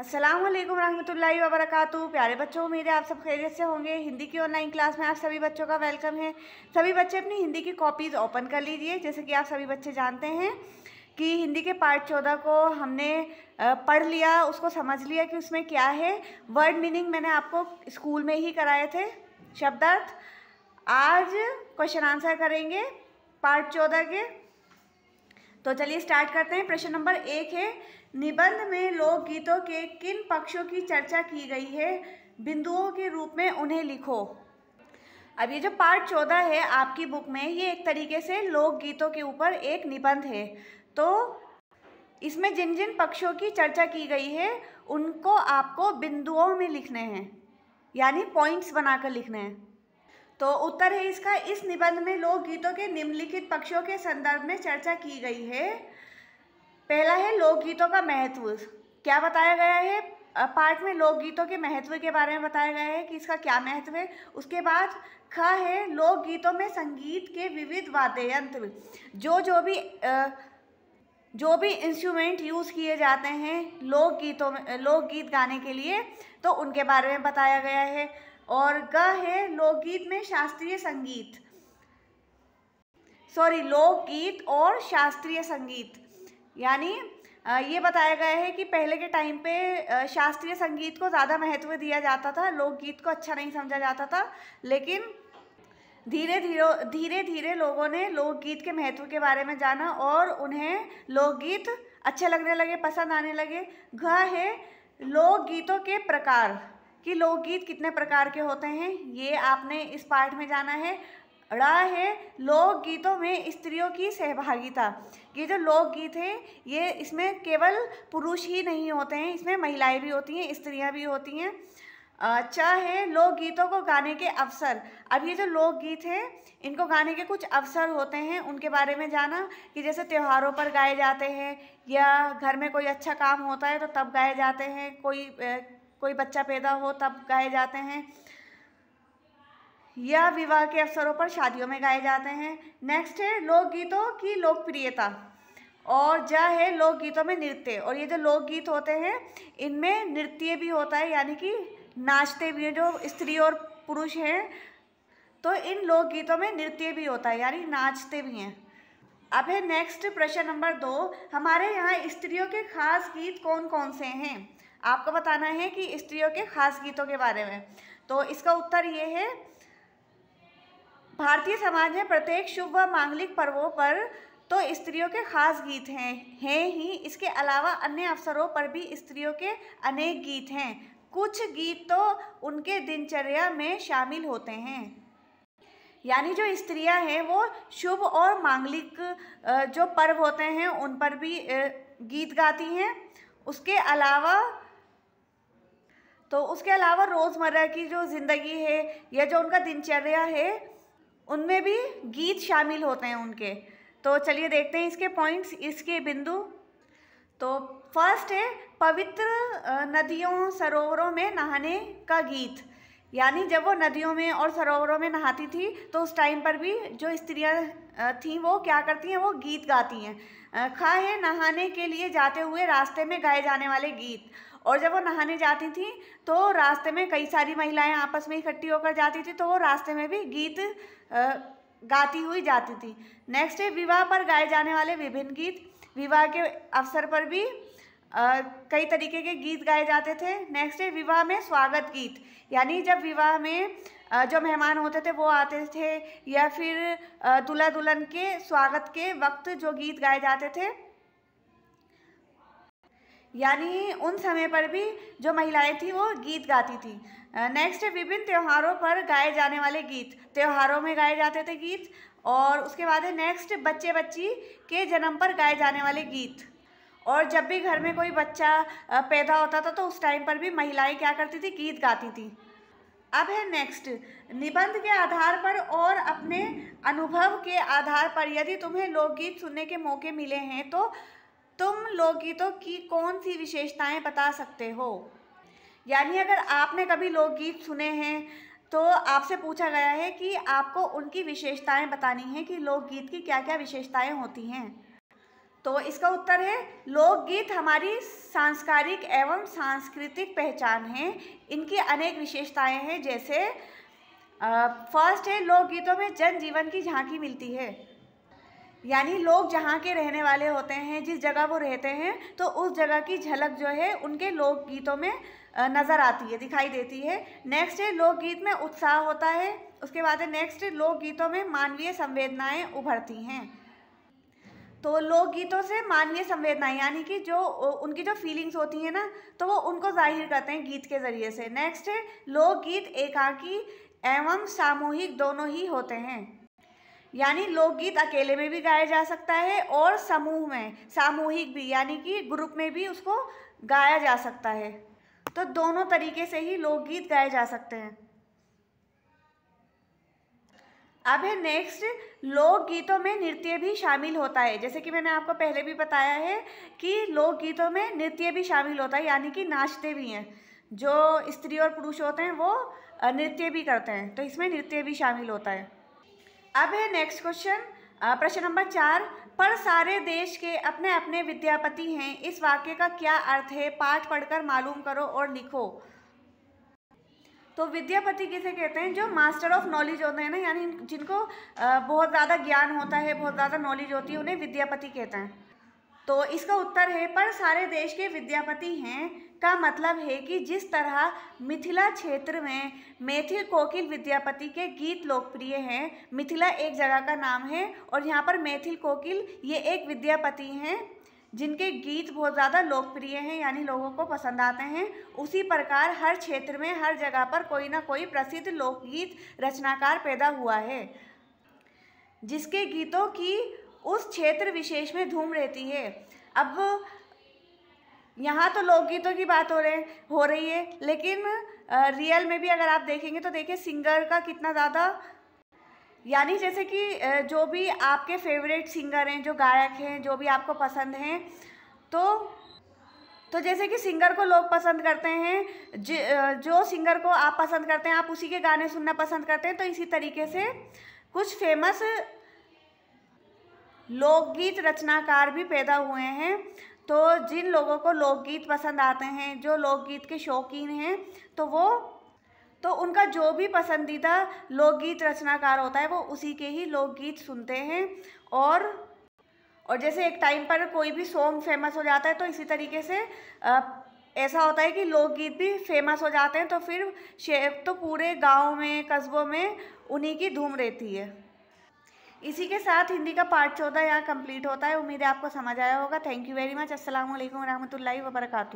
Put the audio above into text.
अस्सलाम वालेकुम रहमतुल्लाहि व बरकातहू प्यारे बच्चों उम्मीद है आप सब खैरियत से होंगे हिंदी की ऑनलाइन क्लास में आप सभी बच्चों का वेलकम है सभी बच्चे अपनी हिंदी की कॉपीज़ ओपन कर लीजिए जैसे कि आप सभी बच्चे जानते हैं कि हिंदी के पार्ट चौदह को हमने पढ़ लिया उसको समझ लिया कि उसमें क्या है वर्ड मीनिंग मैंने आपको स्कूल में ही कराए थे शब्दार्थ आज क्वेश्चन आंसर करेंगे पार्ट चौदह के तो चलिए स्टार्ट करते हैं प्रश्न नंबर एक है निबंध में लोकगीतों के किन पक्षों की चर्चा की गई है बिंदुओं के रूप में उन्हें लिखो अब ये जो पार्ट चौदह है आपकी बुक में ये एक तरीके से लोकगीतों के ऊपर एक निबंध है तो इसमें जिन जिन पक्षों की चर्चा की गई है उनको आपको बिंदुओं में लिखने हैं यानी पॉइंट्स बनाकर लिखने हैं तो उत्तर है इसका इस निबंध में लोकगीतों के निम्नलिखित पक्षों के संदर्भ में चर्चा की गई है पहला है लोकगीतों का महत्व क्या बताया गया है पार्ट में लोकगीतों के महत्व के बारे में बताया गया है कि इसका क्या महत्व है उसके बाद ख है लोकगीतों में संगीत के विविध वाद्य यंत्र जो जो भी जो भी इंस्ट्रूमेंट यूज़ किए जाते हैं लोकगीतों में लोकगीत गाने के लिए तो उनके बारे में बताया गया है और ग है लोकगीत में शास्त्रीय संगीत सॉरी लोकगीत और शास्त्रीय संगीत यानी ये बताया गया है कि पहले के टाइम पे शास्त्रीय संगीत को ज़्यादा महत्व दिया जाता था लोकगीत को अच्छा नहीं समझा जाता था लेकिन धीरे धीरे धीरे धीरे लोगों ने लोकगीत के महत्व के बारे में जाना और उन्हें लोकगीत अच्छे लगने लगे पसंद आने लगे घ है लोकगीतों के प्रकार कि लोकगीत कितने प्रकार के होते हैं ये आपने इस पार्ट में जाना है ड़ा है लोकगीतों में स्त्रियों की सहभागिता ये जो लोकगीत है ये इसमें केवल पुरुष ही नहीं होते हैं इसमें महिलाएं भी होती हैं स्त्रियां भी होती हैं अच्छा है लोकगीतों को गाने के अवसर अब ये जो लोकगीत हैं इनको गाने के कुछ अवसर होते हैं उनके बारे में जाना कि जैसे त्योहारों पर गाए जाते हैं या घर में कोई अच्छा काम होता है तो तब गाए जाते हैं कोई कोई बच्चा पैदा हो तब गाए जाते हैं या विवाह के अवसरों पर शादियों में गाए जाते हैं नेक्स्ट है लोकगीतों की लोकप्रियता और जो है लोकगीतों में नृत्य और ये जो लोकगीत होते हैं इनमें नृत्य भी होता है यानी कि नाचते भी हैं जो स्त्री और पुरुष हैं तो इन लोकगीतों में नृत्य भी होता है यानी नाचते भी हैं अब है नेक्स्ट प्रश्न नंबर दो हमारे यहाँ स्त्रियों के खास गीत कौन कौन से हैं आपको बताना है कि स्त्रियों के खास गीतों के बारे में तो इसका उत्तर ये है भारतीय समाज में प्रत्येक शुभ व मांगलिक पर्वों पर तो स्त्रियों के खास गीत हैं हैं ही इसके अलावा अन्य अवसरों पर भी स्त्रियों के अनेक गीत हैं कुछ गीत तो उनके दिनचर्या में शामिल होते हैं यानी जो स्त्रियां हैं वो शुभ और मांगलिक जो पर्व होते हैं उन पर भी गीत गाती हैं उसके अलावा तो उसके अलावा रोज़मर्रा की जो ज़िंदगी है या जो उनका दिनचर्या है उनमें भी गीत शामिल होते हैं उनके तो चलिए देखते हैं इसके पॉइंट्स इसके बिंदु तो फर्स्ट है पवित्र नदियों सरोवरों में नहाने का गीत यानी जब वो नदियों में और सरोवरों में नहाती थी तो उस टाइम पर भी जो स्त्रियां थीं वो क्या करती हैं वो गीत गाती हैं खा है नहाने के लिए जाते हुए रास्ते में गाए जाने वाले गीत और जब वो नहाने जाती थी तो रास्ते में कई सारी महिलाएं आपस में इकट्ठी होकर जाती थी तो वो रास्ते में भी गीत गाती हुई जाती थी नेक्स्ट है विवाह पर गाए जाने वाले विभिन्न गीत विवाह के अवसर पर भी कई तरीके के गीत गाए जाते थे नेक्स्ट है विवाह में स्वागत गीत यानी जब विवाह में जो मेहमान होते थे वो आते थे या फिर uh, दूल्हा दुल्हन के स्वागत के वक्त जो गीत गाए जाते थे यानी उन समय पर भी जो महिलाएं थी वो गीत गाती थी नेक्स्ट है विभिन्न त्योहारों पर गाए जाने वाले गीत त्योहारों में गाए जाते थे गीत और उसके बाद है नेक्स्ट बच्चे बच्ची के जन्म पर गाए जाने वाले गीत और जब भी घर में कोई बच्चा पैदा होता था तो उस टाइम पर भी महिलाएं क्या करती थी गीत गाती थी अब है नेक्स्ट निबंध के आधार पर और अपने अनुभव के आधार पर यदि तुम्हें लोकगीत सुनने के मौके मिले हैं तो तुम लोकगीतों की कौन सी विशेषताएं बता सकते हो यानी अगर आपने कभी लोकगीत सुने हैं तो आपसे पूछा गया है कि आपको उनकी विशेषताएं बतानी हैं कि लोकगीत की क्या क्या विशेषताएं होती हैं तो इसका उत्तर है लोकगीत हमारी सांस्कारिक एवं सांस्कृतिक पहचान है इनकी अनेक विशेषताएं हैं जैसे फर्स्ट है लोकगीतों में जन जीवन की झांकी मिलती है यानी लोग जहाँ के रहने वाले होते हैं जिस जगह वो रहते हैं तो उस जगह की झलक जो है उनके लोकगीतों में नज़र आती है दिखाई देती है नेक्स्ट है लोकगीत में उत्साह होता है उसके बाद है नेक्स्ट लोकगीतों में मानवीय संवेदनाएं उभरती हैं तो लोकगीतों से मानवीय संवेदनाएं यानी कि जो उनकी जो फीलिंग्स होती हैं ना तो वो उनको जाहिर करते हैं गीत के ज़रिए से नेक्स्ट है लोकगीत एकाकी एवं सामूहिक दोनों ही होते हैं यानी लोकगीत अकेले में भी गाया जा सकता है और समूह में सामूहिक भी यानी कि ग्रुप में भी उसको गाया जा सकता है तो दोनों तरीके से ही लोकगीत गाए जा सकते हैं अब है नेक्स्ट लोकगीतों में नृत्य भी शामिल होता है जैसे कि मैंने आपको पहले भी बताया है कि लोकगीतों में नृत्य भी शामिल होता है यानी कि नाचते भी हैं जो स्त्री और पुरुष होते हैं वो नृत्य भी करते हैं तो इसमें नृत्य भी शामिल होता है अब है नेक्स्ट क्वेश्चन प्रश्न नंबर चार पर सारे देश के अपने अपने विद्यापति हैं इस वाक्य का क्या अर्थ है पाठ पढ़कर मालूम करो और लिखो तो विद्यापति किसे कहते हैं जो मास्टर ऑफ नॉलेज होते हैं ना यानी जिनको बहुत ज़्यादा ज्ञान होता है बहुत ज़्यादा नॉलेज होती है उन्हें विद्यापति कहते हैं तो इसका उत्तर है पर सारे देश के विद्यापति हैं का मतलब है कि जिस तरह मिथिला क्षेत्र में मैथिल कोकिल विद्यापति के गीत लोकप्रिय हैं मिथिला एक जगह का नाम है और यहाँ पर मैथिल कोकिल ये एक विद्यापति हैं जिनके गीत बहुत ज़्यादा लोकप्रिय हैं यानी लोगों को पसंद आते हैं उसी प्रकार हर क्षेत्र में हर जगह पर कोई ना कोई प्रसिद्ध लोकगीत रचनाकार पैदा हुआ है जिसके गीतों की उस क्षेत्र विशेष में धूम रहती है अब यहाँ तो लोकगीतों की बात हो रहे हो रही है लेकिन रियल में भी अगर आप देखेंगे तो देखिए सिंगर का कितना ज़्यादा यानी जैसे कि जो भी आपके फेवरेट सिंगर हैं जो गायक हैं जो भी आपको पसंद हैं तो तो जैसे कि सिंगर को लोग पसंद करते हैं ज, जो सिंगर को आप पसंद करते हैं आप उसी के गाने सुनना पसंद करते हैं तो इसी तरीके से कुछ फेमस लोकगीत रचनाकार भी पैदा हुए हैं तो जिन लोगों को लोकगीत पसंद आते हैं जो लोकगीत के शौकीन हैं तो वो तो उनका जो भी पसंदीदा लोकगीत रचनाकार होता है वो उसी के ही लोकगीत सुनते हैं और और जैसे एक टाइम पर कोई भी सॉन्ग फेमस हो जाता है तो इसी तरीके से ऐसा होता है कि लोकगीत भी फेमस हो जाते हैं तो फिर शेर तो पूरे गांव में कस्बों में उन्हीं की धूम रहती है इसी के साथ हिंदी का पार्ट चौदह यहाँ कंप्लीट होता है उम्मीद है आपको समझ आया होगा थैंक यू वेरी मच असल वरहमल वर्का